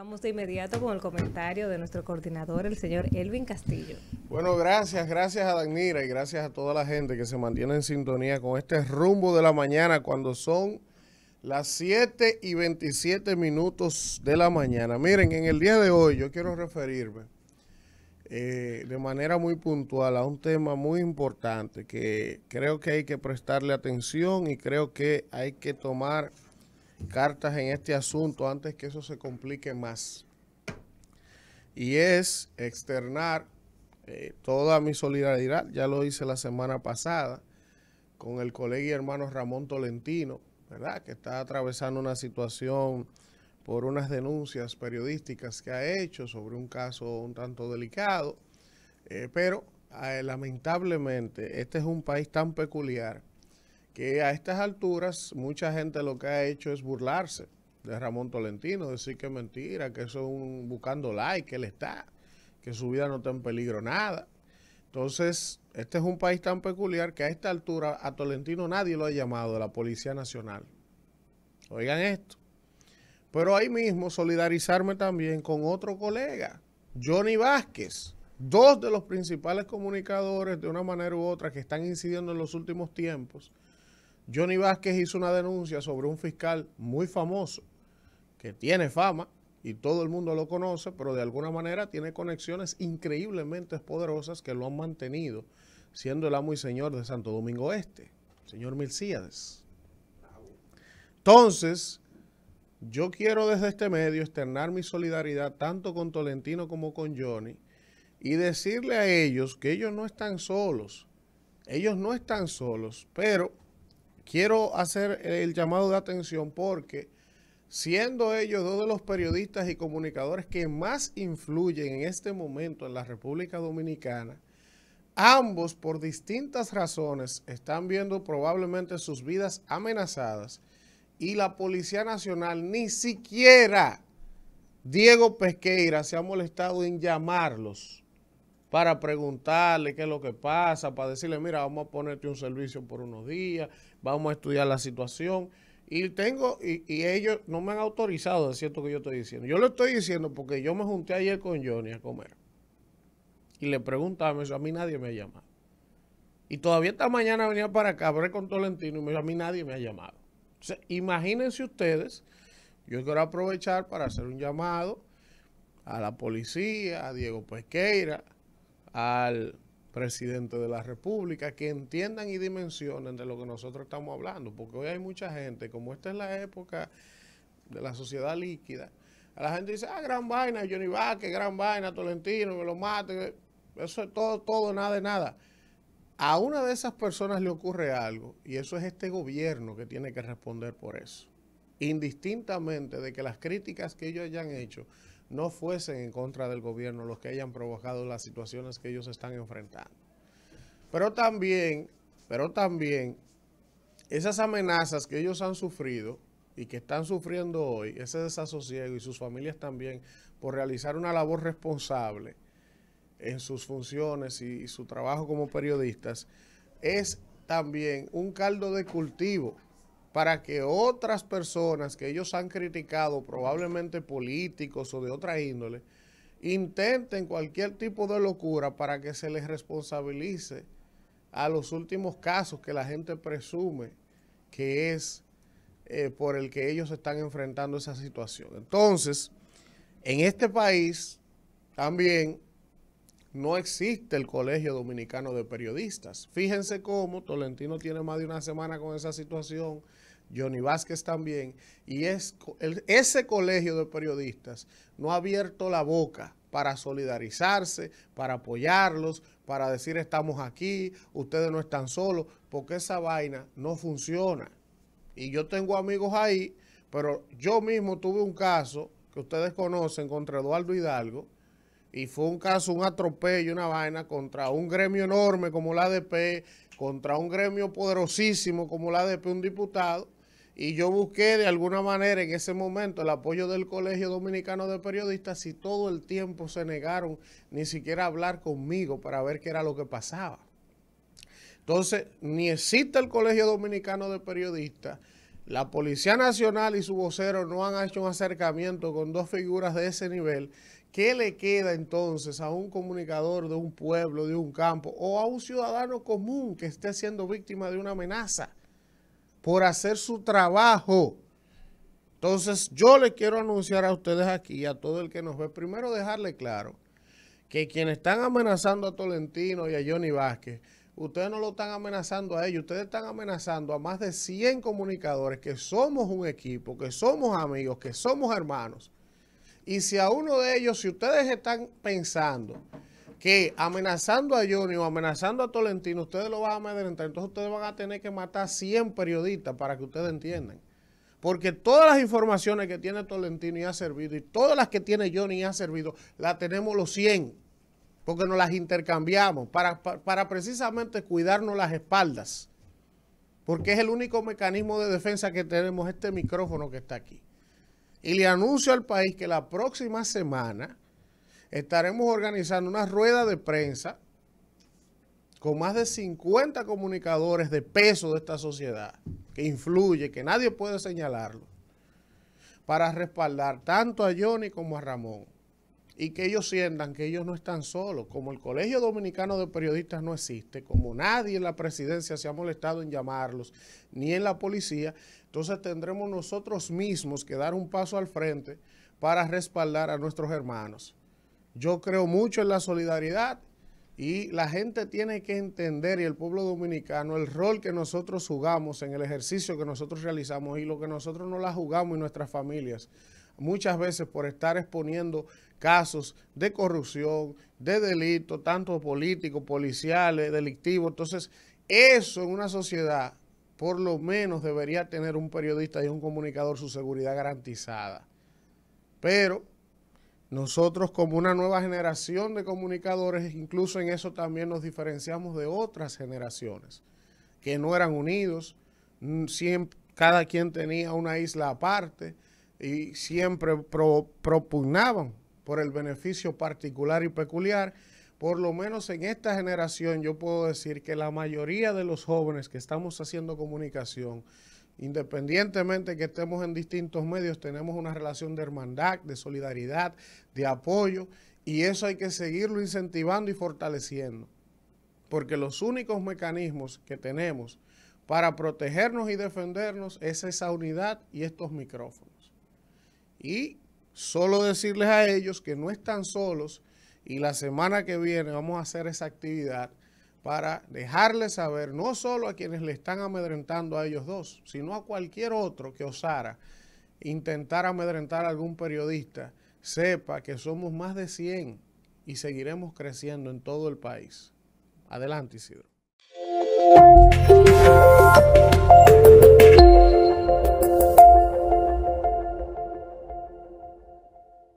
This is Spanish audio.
Vamos de inmediato con el comentario de nuestro coordinador, el señor Elvin Castillo. Bueno, gracias, gracias a Danira y gracias a toda la gente que se mantiene en sintonía con este rumbo de la mañana cuando son las 7 y 27 minutos de la mañana. Miren, en el día de hoy yo quiero referirme eh, de manera muy puntual a un tema muy importante que creo que hay que prestarle atención y creo que hay que tomar cartas en este asunto antes que eso se complique más. Y es externar eh, toda mi solidaridad, ya lo hice la semana pasada, con el colega y hermano Ramón Tolentino, ¿verdad? Que está atravesando una situación por unas denuncias periodísticas que ha hecho sobre un caso un tanto delicado, eh, pero eh, lamentablemente este es un país tan peculiar que a estas alturas mucha gente lo que ha hecho es burlarse de Ramón Tolentino, decir que es mentira, que eso es un buscando like, que él está, que su vida no está en peligro nada. Entonces, este es un país tan peculiar que a esta altura a Tolentino nadie lo ha llamado de la Policía Nacional. Oigan esto. Pero ahí mismo solidarizarme también con otro colega, Johnny Vázquez, dos de los principales comunicadores de una manera u otra que están incidiendo en los últimos tiempos Johnny Vázquez hizo una denuncia sobre un fiscal muy famoso que tiene fama y todo el mundo lo conoce, pero de alguna manera tiene conexiones increíblemente poderosas que lo han mantenido siendo el amo y señor de Santo Domingo Este, señor Milcíades. Entonces, yo quiero desde este medio externar mi solidaridad tanto con Tolentino como con Johnny y decirle a ellos que ellos no están solos. Ellos no están solos, pero quiero hacer el llamado de atención porque siendo ellos dos de los periodistas y comunicadores que más influyen en este momento en la República Dominicana, ambos por distintas razones están viendo probablemente sus vidas amenazadas y la Policía Nacional ni siquiera Diego Pesqueira se ha molestado en llamarlos para preguntarle qué es lo que pasa, para decirle, mira, vamos a ponerte un servicio por unos días, vamos a estudiar la situación. Y tengo, y, ellos no me han autorizado, es cierto que yo estoy diciendo. Yo lo estoy diciendo porque yo me junté ayer con Johnny a comer. Y le preguntaba, dijo, a mí nadie me ha llamado. Y todavía esta mañana venía para acá, hablé con Tolentino y me dijo, a mí nadie me ha llamado. imagínense ustedes, yo quiero aprovechar para hacer un llamado a la policía, a Diego Pesqueira, al presidente de la República, que entiendan y dimensionen de lo que nosotros estamos hablando, porque hoy hay mucha gente, como esta es la época de la sociedad líquida, a la gente dice, ah, gran vaina, Johnny Vázquez, gran vaina, Tolentino, me lo mate, eso es todo, todo, nada de nada. A una de esas personas le ocurre algo, y eso es este gobierno que tiene que responder por eso, indistintamente de que las críticas que ellos hayan hecho, no fuesen en contra del gobierno los que hayan provocado las situaciones que ellos están enfrentando. Pero también, pero también esas amenazas que ellos han sufrido y que están sufriendo hoy, ese desasosiego y sus familias también por realizar una labor responsable en sus funciones y, y su trabajo como periodistas, es también un caldo de cultivo para que otras personas que ellos han criticado, probablemente políticos o de otra índole, intenten cualquier tipo de locura para que se les responsabilice a los últimos casos que la gente presume que es eh, por el que ellos están enfrentando esa situación. Entonces, en este país también no existe el Colegio Dominicano de Periodistas. Fíjense cómo Tolentino tiene más de una semana con esa situación, Johnny Vázquez también, y es, ese Colegio de Periodistas no ha abierto la boca para solidarizarse, para apoyarlos, para decir estamos aquí, ustedes no están solos, porque esa vaina no funciona. Y yo tengo amigos ahí, pero yo mismo tuve un caso que ustedes conocen contra Eduardo Hidalgo, y fue un caso, un atropello, una vaina contra un gremio enorme como la ADP, contra un gremio poderosísimo como la ADP, un diputado. Y yo busqué de alguna manera en ese momento el apoyo del Colegio Dominicano de Periodistas y todo el tiempo se negaron ni siquiera a hablar conmigo para ver qué era lo que pasaba. Entonces, ni existe el Colegio Dominicano de Periodistas. La Policía Nacional y su vocero no han hecho un acercamiento con dos figuras de ese nivel ¿Qué le queda entonces a un comunicador de un pueblo, de un campo o a un ciudadano común que esté siendo víctima de una amenaza por hacer su trabajo? Entonces yo le quiero anunciar a ustedes aquí, a todo el que nos ve, primero dejarle claro que quienes están amenazando a Tolentino y a Johnny Vázquez, ustedes no lo están amenazando a ellos, ustedes están amenazando a más de 100 comunicadores que somos un equipo, que somos amigos, que somos hermanos y si a uno de ellos, si ustedes están pensando que amenazando a Johnny o amenazando a Tolentino, ustedes lo van a amedrentar, entonces ustedes van a tener que matar 100 periodistas para que ustedes entiendan. Porque todas las informaciones que tiene Tolentino y ha servido, y todas las que tiene Johnny y ha servido, las tenemos los 100, porque nos las intercambiamos para, para precisamente cuidarnos las espaldas. Porque es el único mecanismo de defensa que tenemos este micrófono que está aquí. Y le anuncio al país que la próxima semana estaremos organizando una rueda de prensa con más de 50 comunicadores de peso de esta sociedad, que influye, que nadie puede señalarlo, para respaldar tanto a Johnny como a Ramón y que ellos sientan que ellos no están solos, como el Colegio Dominicano de Periodistas no existe, como nadie en la presidencia se ha molestado en llamarlos, ni en la policía, entonces tendremos nosotros mismos que dar un paso al frente para respaldar a nuestros hermanos. Yo creo mucho en la solidaridad y la gente tiene que entender y el pueblo dominicano el rol que nosotros jugamos en el ejercicio que nosotros realizamos y lo que nosotros no la jugamos y nuestras familias muchas veces por estar exponiendo casos de corrupción, de delito, tanto políticos, policiales, delictivos. Entonces, eso en una sociedad, por lo menos debería tener un periodista y un comunicador su seguridad garantizada. Pero nosotros como una nueva generación de comunicadores, incluso en eso también nos diferenciamos de otras generaciones que no eran unidos, mm, cada quien tenía una isla aparte, y siempre propugnaban por el beneficio particular y peculiar. Por lo menos en esta generación yo puedo decir que la mayoría de los jóvenes que estamos haciendo comunicación, independientemente que estemos en distintos medios, tenemos una relación de hermandad, de solidaridad, de apoyo, y eso hay que seguirlo incentivando y fortaleciendo, porque los únicos mecanismos que tenemos para protegernos y defendernos es esa unidad y estos micrófonos. Y solo decirles a ellos que no están solos y la semana que viene vamos a hacer esa actividad para dejarles saber no solo a quienes le están amedrentando a ellos dos, sino a cualquier otro que osara intentar amedrentar a algún periodista, sepa que somos más de 100 y seguiremos creciendo en todo el país. Adelante, Isidro.